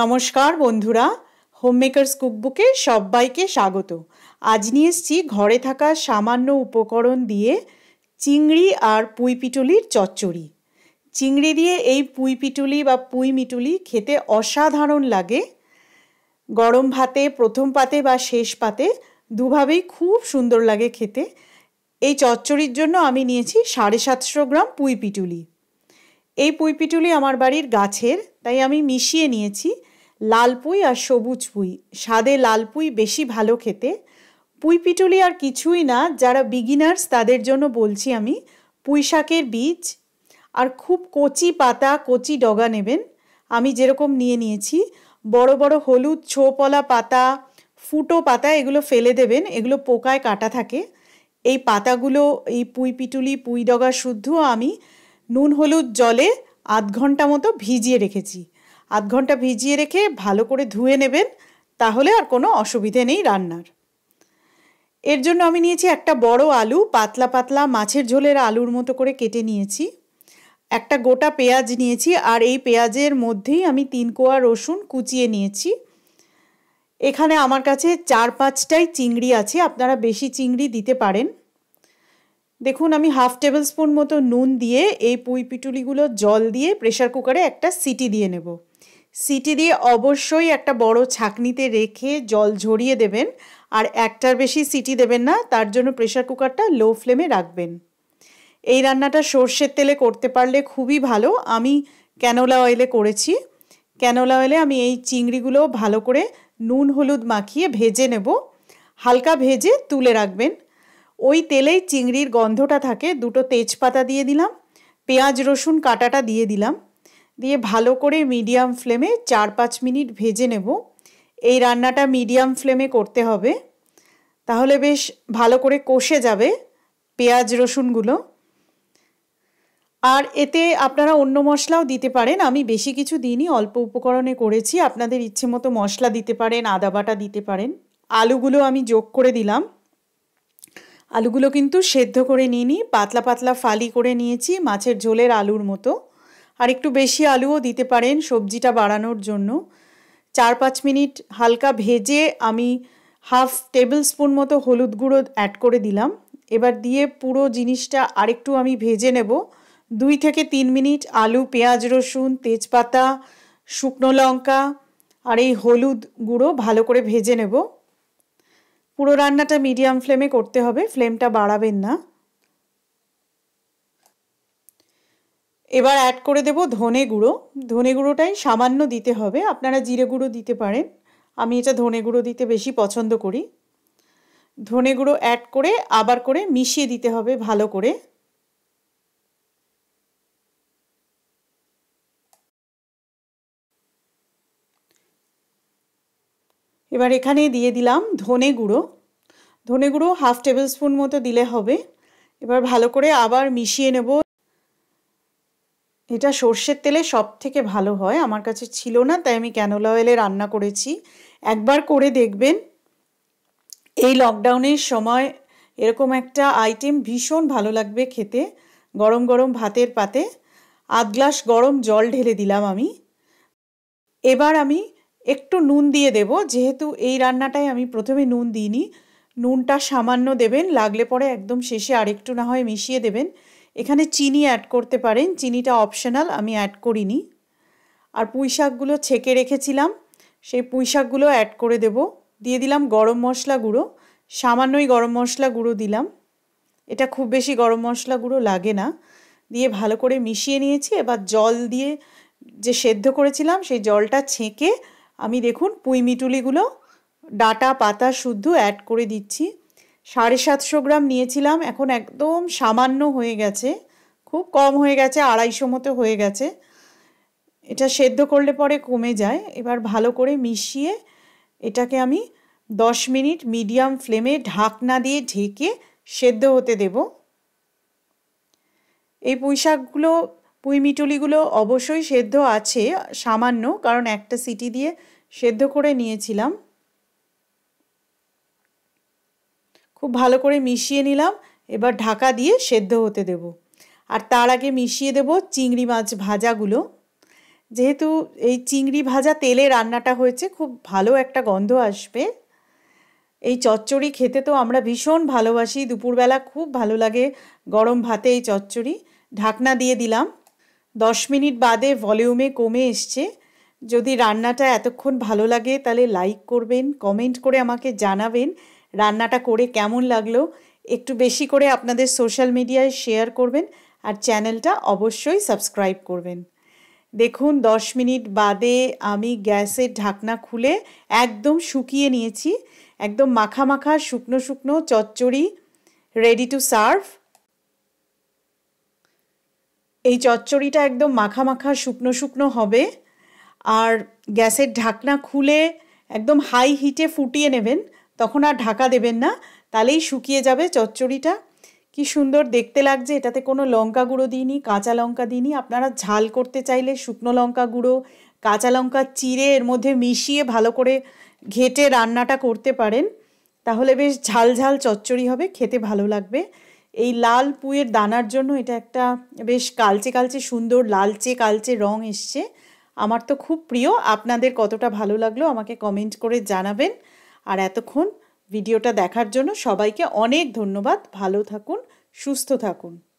নমস্কার বন্ধুরা হোমমেকার্স কুকবুকে সবাইকে স্বাগত আজ নিয়ে এসছি ঘরে থাকা সামান্য উপকরণ দিয়ে চিংড়ি আর পুঁই পিটুলির চচ্চড়ি চিংড়ি দিয়ে এই পুঁই পিটুলি বা পুঁই মিটুলি খেতে অসাধারণ লাগে গরম ভাতে প্রথম পাতে বা শেষ পাতে দুভাবেই খুব সুন্দর লাগে খেতে এই চচ্চড়ির জন্য আমি নিয়েছি সাড়ে সাতশো গ্রাম পুঁই পিটুলি এই পুঁই পিটুলি আমার বাড়ির গাছের তাই আমি মিশিয়ে নিয়েছি লাল পুঁই আর সবুজ পুঁই সাদে লাল পুঁই বেশি ভালো খেতে পুঁই পিটুলি আর কিছুই না যারা বিগিনার্স তাদের জন্য বলছি আমি পুঁই শাকের বীজ আর খুব কচি পাতা কচি ডগা নেবেন আমি যেরকম নিয়ে নিয়েছি বড় বড় হলুদ ছোপলা পাতা ফুটো পাতা এগুলো ফেলে দেবেন এগুলো পোকায় কাটা থাকে এই পাতাগুলো এই পুঁই পিটুলি পুঁই ডগা শুদ্ধ আমি নুন হলুদ জলে আধ ঘন্টা মতো ভিজিয়ে রেখেছি আধ ঘন্টা ভিজিয়ে রেখে ভালো করে ধুয়ে নেবেন তাহলে আর কোনো অসুবিধে নেই রান্নার এর জন্য আমি নিয়েছি একটা বড় আলু পাতলা পাতলা মাছের ঝোলের আলুর মতো করে কেটে নিয়েছি একটা গোটা পেঁয়াজ নিয়েছি আর এই পেঁয়াজের মধ্যেই আমি তিন কোয়া রসুন কুচিয়ে নিয়েছি এখানে আমার কাছে চার পাঁচটাই চিংড়ি আছে আপনারা বেশি চিংড়ি দিতে পারেন দেখুন আমি হাফ টেবিল স্পুন মতো নুন দিয়ে এই পুঁই পিটুলিগুলো জল দিয়ে প্রেশার কুকারে একটা সিটি দিয়ে নেব সিটি দিয়ে অবশ্যই একটা বড় ছাকনিতে রেখে জল ঝরিয়ে দেবেন আর একটার বেশি সিটি দেবেন না তার জন্য প্রেশার কুকারটা লো ফ্লেমে রাখবেন এই রান্নাটা সর্ষের তেলে করতে পারলে খুবই ভালো আমি ক্যানোলা অয়েলে করেছি ক্যানোলা অয়েলে আমি এই চিংড়িগুলো ভালো করে নুন হলুদ মাখিয়ে ভেজে নেব হালকা ভেজে তুলে রাখবেন ওই তেলেই চিংড়ির গন্ধটা থাকে দুটো তেজপাতা দিয়ে দিলাম পেঁয়াজ রসুন কাটাটা দিয়ে দিলাম দিয়ে ভালো করে মিডিয়াম ফ্লেমে চার পাঁচ মিনিট ভেজে নেব এই রান্নাটা মিডিয়াম ফ্লেমে করতে হবে তাহলে বেশ ভালো করে কষে যাবে পেঁয়াজ রসুনগুলো আর এতে আপনারা অন্য মশলাও দিতে পারেন আমি বেশি কিছু দিনই অল্প উপকরণে করেছি আপনাদের ইচ্ছে মতো মশলা দিতে পারেন আদা বাটা দিতে পারেন আলুগুলো আমি যোগ করে দিলাম আলুগুলো কিন্তু সেদ্ধ করে নিইনি পাতলা পাতলা ফালি করে নিয়েছি মাছের ঝোলের আলুর মতো আর একটু বেশি আলুও দিতে পারেন সবজিটা বাড়ানোর জন্য চার পাঁচ মিনিট হালকা ভেজে আমি হাফ টেবিল স্পুন মতো হলুদ গুঁড়ো অ্যাড করে দিলাম এবার দিয়ে পুরো জিনিসটা আরেকটু আমি ভেজে নেব দুই থেকে তিন মিনিট আলু পেঁয়াজ রসুন তেজপাতা শুকনো লঙ্কা আর এই হলুদ গুঁড়ো ভালো করে ভেজে নেব পুরো রান্নাটা মিডিয়াম ফ্লেমে করতে হবে ফ্লেমটা বাড়াবেন না এবার অ্যাড করে দেব ধনে গুঁড়ো ধনে গুঁড়োটাই সামান্য দিতে হবে আপনারা জিরে গুঁড়ো দিতে পারেন আমি এটা ধনে গুঁড়ো দিতে বেশি পছন্দ করি ধনে গুঁড়ো অ্যাড করে আবার করে মিশিয়ে দিতে হবে ভালো করে এবার এখানে দিয়ে দিলাম ধনে গুঁড়ো ধনে গুঁড়ো হাফ টেবিল স্পুন মতো দিলে হবে এবার ভালো করে আবার মিশিয়ে নেব এটা সর্ষের তেলে সব থেকে ভালো হয় আমার কাছে ছিল না তাই আমি ক্যানোলা অয়েলে রান্না করেছি একবার করে দেখবেন এই লকডাউনের সময় এরকম একটা আইটেম ভীষণ ভালো লাগবে খেতে গরম গরম ভাতের পাতে আধ গ্লাস গরম জল ঢেলে দিলাম আমি এবার আমি একটু নুন দিয়ে দেব যেহেতু এই রান্নাটায় আমি প্রথমে নুন দিইনি নুনটা সামান্য দেবেন লাগলে পরে একদম শেষে আরেকটু না হয় মিশিয়ে দেবেন এখানে চিনি অ্যাড করতে পারেন চিনিটা অপশনাল আমি অ্যাড করিনি আর পুঁই শাকগুলো ছেঁকে রেখেছিলাম সেই পুঁই শাকগুলো অ্যাড করে দেব দিয়ে দিলাম গরম মশলা গুঁড়ো সামান্যই গরম মশলা গুঁড়ো দিলাম এটা খুব বেশি গরম মশলা গুঁড়ো লাগে না দিয়ে ভালো করে মিশিয়ে নিয়েছি এবার জল দিয়ে যে সেদ্ধ করেছিলাম সেই জলটা ছেঁকে আমি দেখুন পুঁইমিটুলিগুলো ডাটা পাতা শুদ্ধ অ্যাড করে দিচ্ছি সাড়ে সাতশো গ্রাম নিয়েছিলাম এখন একদম সামান্য হয়ে গেছে খুব কম হয়ে গেছে আড়াইশো মতো হয়ে গেছে এটা সেদ্ধ করলে পরে কমে যায় এবার ভালো করে মিশিয়ে এটাকে আমি দশ মিনিট মিডিয়াম ফ্লেমে ঢাকনা দিয়ে ঢেকে সেদ্ধ হতে দেব এই পুঁই শাকগুলো পুঁইমিটুলিগুলো অবশ্যই সেদ্ধ আছে সামান্য কারণ একটা সিটি দিয়ে সেদ্ধ করে নিয়েছিলাম খুব ভালো করে মিশিয়ে নিলাম এবার ঢাকা দিয়ে সেদ্ধ হতে দেব আর তার আগে মিশিয়ে দেব চিংড়ি মাছ ভাজাগুলো যেহেতু এই চিংড়ি ভাজা তেলে রান্নাটা হয়েছে খুব ভালো একটা গন্ধ আসবে এই চচ্চড়ি খেতে তো আমরা ভীষণ ভালোবাসি দুপুরবেলা খুব ভালো লাগে গরম ভাতে এই চচ্চড়ি ঢাকনা দিয়ে দিলাম দশ মিনিট বাদে ভলিউমে কমে এসছে যদি রান্নাটা এতক্ষণ ভালো লাগে তাহলে লাইক করবেন কমেন্ট করে আমাকে জানাবেন রান্নাটা করে কেমন লাগলো একটু বেশি করে আপনাদের সোশ্যাল মিডিয়ায় শেয়ার করবেন আর চ্যানেলটা অবশ্যই সাবস্ক্রাইব করবেন দেখুন দশ মিনিট বাদে আমি গ্যাসের ঢাকনা খুলে একদম শুকিয়ে নিয়েছি একদম মাখা মাখা শুকনো শুকনো চচ্চড়ি রেডি টু সার্ভ এই চচ্চড়িটা একদম মাখা মাখা শুকনো শুকনো হবে আর গ্যাসের ঢাকনা খুলে একদম হাই হিটে ফুটিয়ে নেবেন তখন আর ঢাকা দেবেন না তাহলেই শুকিয়ে যাবে চচ্চড়িটা কি সুন্দর দেখতে লাগছে এটাতে কোনো লঙ্কা গুঁড়ো দিইনি কাঁচা লঙ্কা দিইনি আপনারা ঝাল করতে চাইলে শুকনো লঙ্কা গুঁড়ো কাঁচা লঙ্কা চিড়ে এর মধ্যে মিশিয়ে ভালো করে ঘেটে রান্নাটা করতে পারেন তাহলে বেশ ঝাল ঝাল চচ্চড়ি হবে খেতে ভালো লাগবে এই লাল পুয়ের দানার জন্য এটা একটা বেশ কালচে কালচে সুন্দর লালচে কালচে রং এসছে আমার তো খুব প্রিয় আপনাদের কতটা ভালো লাগলো আমাকে কমেন্ট করে জানাবেন আর এতক্ষণ ভিডিওটা দেখার জন্য সবাইকে অনেক ধন্যবাদ ভালো থাকুন সুস্থ থাকুন